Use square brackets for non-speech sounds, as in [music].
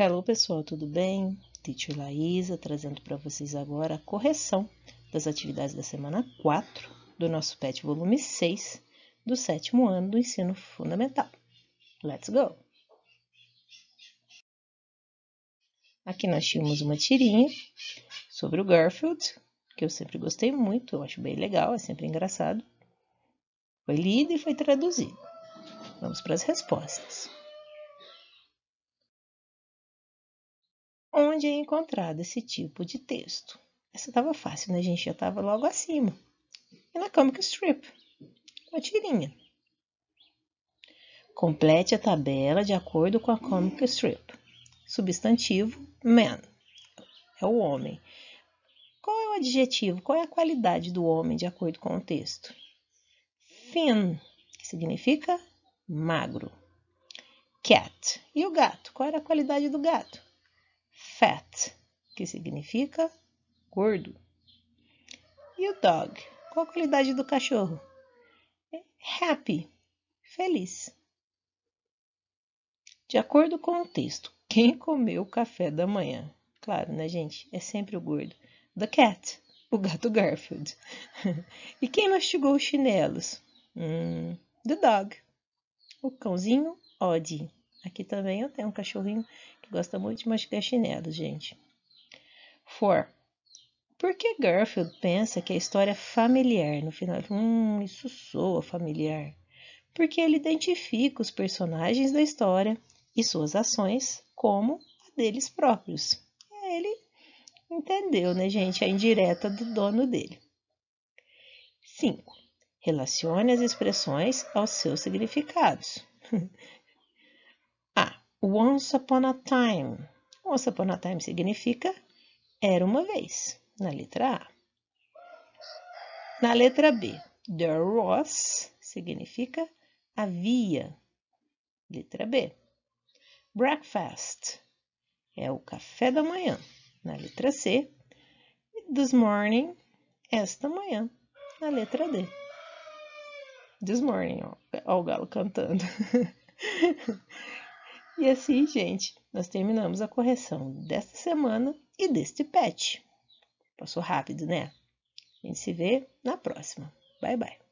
Hello pessoal, tudo bem? Titi Laísa trazendo para vocês agora a correção das atividades da semana 4 do nosso PET volume 6 do sétimo ano do ensino fundamental. Let's go! Aqui nós tínhamos uma tirinha sobre o Garfield, que eu sempre gostei muito, eu acho bem legal, é sempre engraçado. Foi lido e foi traduzido. Vamos para as respostas. onde é encontrado esse tipo de texto. Essa estava fácil, né, gente? Já estava logo acima. E na comic strip, uma tirinha. Complete a tabela de acordo com a comic strip. Substantivo, man, é o homem. Qual é o adjetivo? Qual é a qualidade do homem de acordo com o texto? Thin, que significa magro. Cat. E o gato? Qual era a qualidade do gato? fat, que significa gordo. E o dog? Qual a qualidade do cachorro? É happy, feliz. De acordo com o texto, quem comeu o café da manhã? Claro, né, gente? É sempre o gordo. The cat, o gato Garfield. [laughs] e quem mastigou os chinelos? Hum, the dog, o cãozinho Odie. Aqui também eu tenho um cachorrinho que gosta muito de mastigar chinelo, gente. For. Por que Garfield pensa que a história é familiar? No final, hum, isso soa familiar. Porque ele identifica os personagens da história e suas ações como a deles próprios. É, ele entendeu, né, gente, a indireta do dono dele. 5. Relacione as expressões aos seus significados. [laughs] Once upon a time. Once upon a time significa era uma vez, na letra A. Na letra B, there was significa havia, letra B. Breakfast é o café da manhã, na letra C. This morning, esta manhã, na letra D. This morning, ó, ó o galo cantando. [laughs] E assim, gente, nós terminamos a correção desta semana e deste pet. Passou rápido, né? A gente se vê na próxima. Bye, bye.